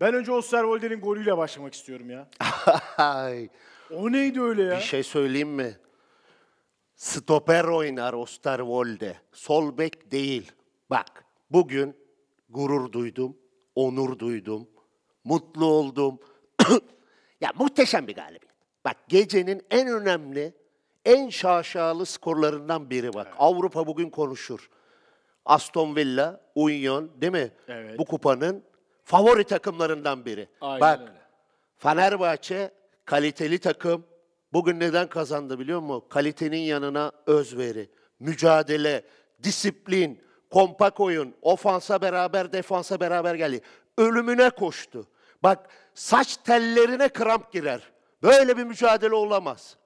Ben önce Osterwolder'in golüyle başlamak istiyorum ya. O neydi öyle ya? bir şey söyleyeyim mi? Stoper oynar Osterwolde. Sol bek değil. Bak bugün gurur duydum, onur duydum, mutlu oldum. ya muhteşem bir galibiyet. Bak gecenin en önemli, en şaşalı skorlarından biri bak. Avrupa bugün konuşur. Aston Villa, Union değil mi? Evet. Bu kupanın favori takımlarından biri. Aynen Bak öyle. Fenerbahçe kaliteli takım. Bugün neden kazandı biliyor musun? Kalitenin yanına özveri, mücadele, disiplin, kompak oyun, ofansa beraber, defansa beraber geldi. Ölümüne koştu. Bak saç tellerine kramp girer. Böyle bir mücadele olamaz.